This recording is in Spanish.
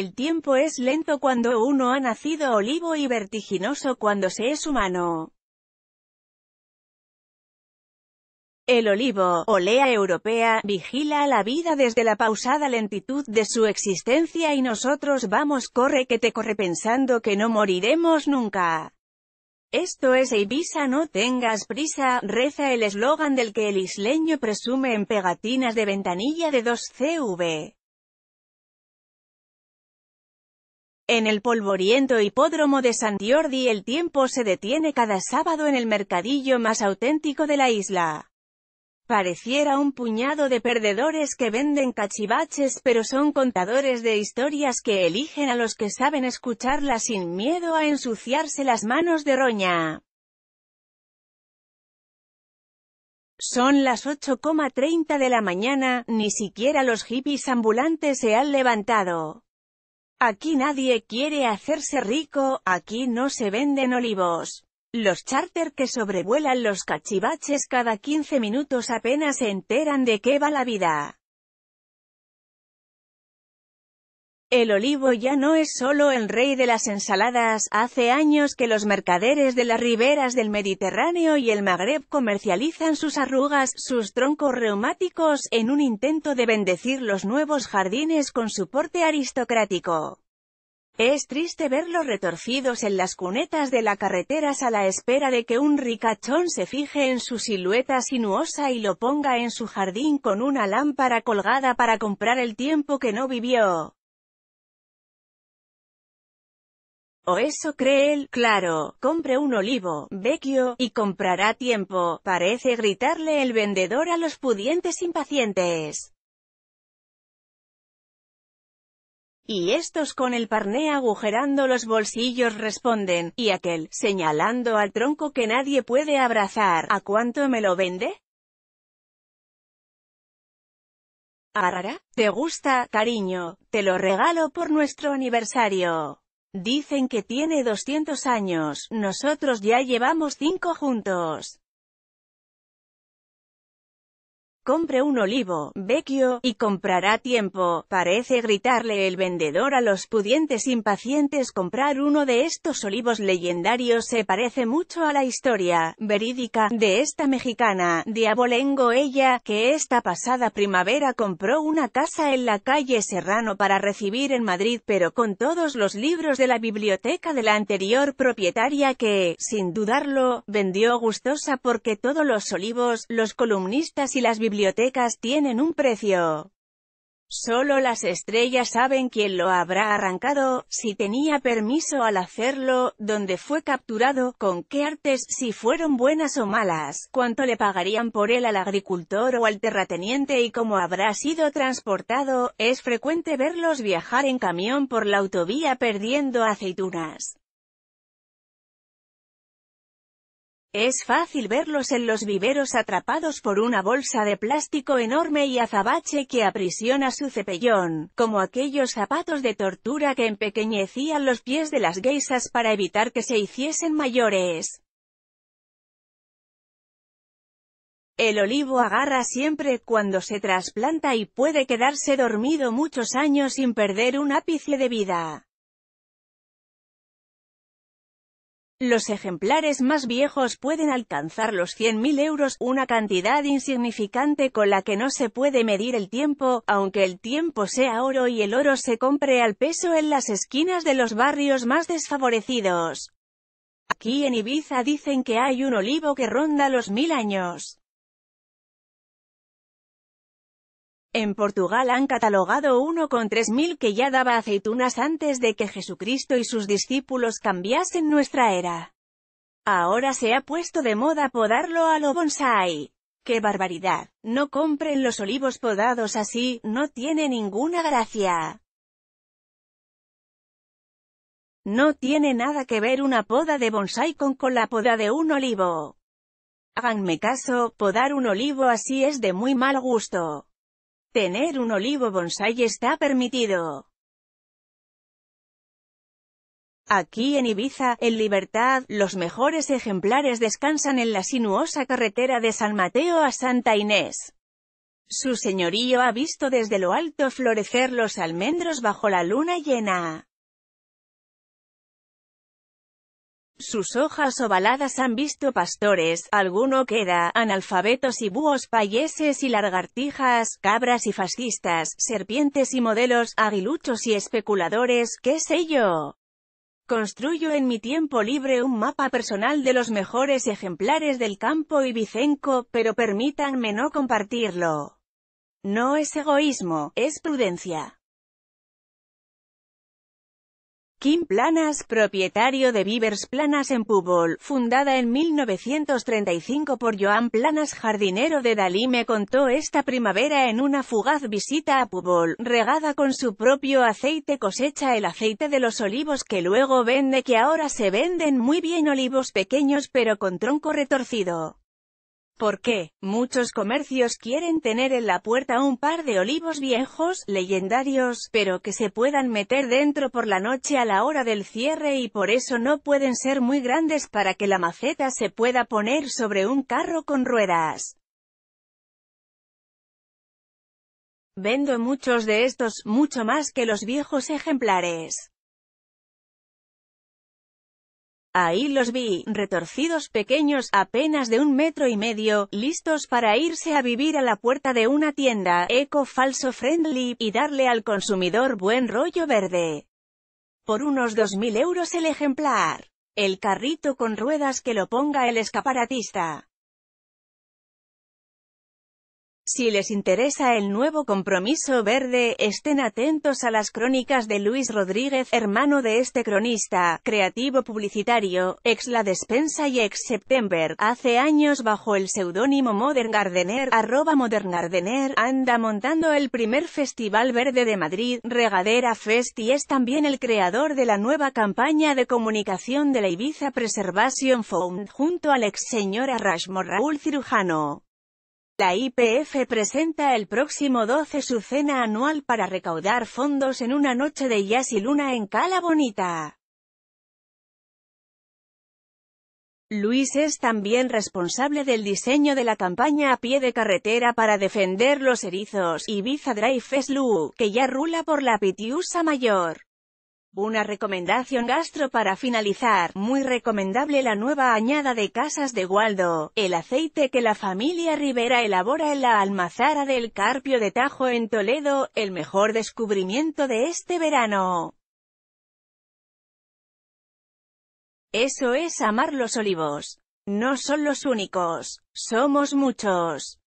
El tiempo es lento cuando uno ha nacido olivo y vertiginoso cuando se es humano. El olivo, olea europea, vigila la vida desde la pausada lentitud de su existencia y nosotros vamos corre que te corre pensando que no moriremos nunca. Esto es Ibiza no tengas prisa, reza el eslogan del que el isleño presume en pegatinas de ventanilla de 2CV. En el polvoriento hipódromo de San Jordi el tiempo se detiene cada sábado en el mercadillo más auténtico de la isla. Pareciera un puñado de perdedores que venden cachivaches pero son contadores de historias que eligen a los que saben escucharlas sin miedo a ensuciarse las manos de roña. Son las 8,30 de la mañana, ni siquiera los hippies ambulantes se han levantado. Aquí nadie quiere hacerse rico, aquí no se venden olivos. Los charter que sobrevuelan los cachivaches cada 15 minutos apenas se enteran de qué va la vida. El olivo ya no es solo el rey de las ensaladas, hace años que los mercaderes de las riberas del Mediterráneo y el Magreb comercializan sus arrugas, sus troncos reumáticos, en un intento de bendecir los nuevos jardines con su porte aristocrático. Es triste verlos retorcidos en las cunetas de las carreteras a la espera de que un ricachón se fije en su silueta sinuosa y lo ponga en su jardín con una lámpara colgada para comprar el tiempo que no vivió. O eso cree él, claro, compre un olivo, vecchio, y comprará tiempo, parece gritarle el vendedor a los pudientes impacientes. Y estos con el parné agujerando los bolsillos responden, y aquel, señalando al tronco que nadie puede abrazar, ¿a cuánto me lo vende? ¿Arara? ¿Te gusta, cariño? Te lo regalo por nuestro aniversario. Dicen que tiene 200 años, nosotros ya llevamos cinco juntos. Compre un olivo, Vecchio, y comprará tiempo, parece gritarle el vendedor a los pudientes impacientes comprar uno de estos olivos legendarios se parece mucho a la historia, verídica, de esta mexicana, diabolengo ella, que esta pasada primavera compró una casa en la calle Serrano para recibir en Madrid pero con todos los libros de la biblioteca de la anterior propietaria que, sin dudarlo, vendió gustosa porque todos los olivos, los columnistas y las bibliotecas bibliotecas tienen un precio. Solo las estrellas saben quién lo habrá arrancado, si tenía permiso al hacerlo, dónde fue capturado, con qué artes, si fueron buenas o malas, cuánto le pagarían por él al agricultor o al terrateniente y cómo habrá sido transportado. Es frecuente verlos viajar en camión por la autovía perdiendo aceitunas. Es fácil verlos en los viveros atrapados por una bolsa de plástico enorme y azabache que aprisiona su cepellón, como aquellos zapatos de tortura que empequeñecían los pies de las geisas para evitar que se hiciesen mayores. El olivo agarra siempre cuando se trasplanta y puede quedarse dormido muchos años sin perder un ápice de vida. Los ejemplares más viejos pueden alcanzar los 100.000 euros, una cantidad insignificante con la que no se puede medir el tiempo, aunque el tiempo sea oro y el oro se compre al peso en las esquinas de los barrios más desfavorecidos. Aquí en Ibiza dicen que hay un olivo que ronda los mil años. En Portugal han catalogado uno con tres mil que ya daba aceitunas antes de que Jesucristo y sus discípulos cambiasen nuestra era. Ahora se ha puesto de moda podarlo a lo bonsai. ¡Qué barbaridad! No compren los olivos podados así, no tiene ninguna gracia. No tiene nada que ver una poda de bonsai con, con la poda de un olivo. Háganme caso, podar un olivo así es de muy mal gusto. Tener un olivo bonsai está permitido. Aquí en Ibiza, en libertad, los mejores ejemplares descansan en la sinuosa carretera de San Mateo a Santa Inés. Su señorío ha visto desde lo alto florecer los almendros bajo la luna llena. Sus hojas ovaladas han visto pastores, alguno queda, analfabetos y búhos payeses y largartijas, cabras y fascistas, serpientes y modelos, aguiluchos y especuladores, qué sé yo. Construyo en mi tiempo libre un mapa personal de los mejores ejemplares del campo ibicenco, pero permítanme no compartirlo. No es egoísmo, es prudencia. Kim Planas, propietario de Vivers Planas en Púbol, fundada en 1935 por Joan Planas, jardinero de Dalí, me contó esta primavera en una fugaz visita a Púbol, regada con su propio aceite cosecha el aceite de los olivos que luego vende que ahora se venden muy bien olivos pequeños pero con tronco retorcido. ¿Por qué? Muchos comercios quieren tener en la puerta un par de olivos viejos, legendarios, pero que se puedan meter dentro por la noche a la hora del cierre y por eso no pueden ser muy grandes para que la maceta se pueda poner sobre un carro con ruedas. Vendo muchos de estos, mucho más que los viejos ejemplares. Ahí los vi, retorcidos pequeños, apenas de un metro y medio, listos para irse a vivir a la puerta de una tienda, eco falso friendly, y darle al consumidor buen rollo verde. Por unos 2.000 euros el ejemplar. El carrito con ruedas que lo ponga el escaparatista. Si les interesa el nuevo compromiso verde, estén atentos a las crónicas de Luis Rodríguez, hermano de este cronista, creativo publicitario, ex La Despensa y ex September, hace años bajo el seudónimo Modern Gardener, arroba Modern Gardener, anda montando el primer Festival Verde de Madrid, Regadera Fest y es también el creador de la nueva campaña de comunicación de la Ibiza Preservation Fund, junto al ex señora Arrasmo Raúl Cirujano. La IPF presenta el próximo 12 su cena anual para recaudar fondos en una noche de jazz y luna en Cala Bonita. Luis es también responsable del diseño de la campaña a pie de carretera para defender los erizos, Ibiza Drive es que ya rula por la Pitiusa Mayor. Una recomendación gastro para finalizar, muy recomendable la nueva añada de Casas de Gualdo, el aceite que la familia Rivera elabora en la almazara del Carpio de Tajo en Toledo, el mejor descubrimiento de este verano. Eso es amar los olivos. No son los únicos, somos muchos.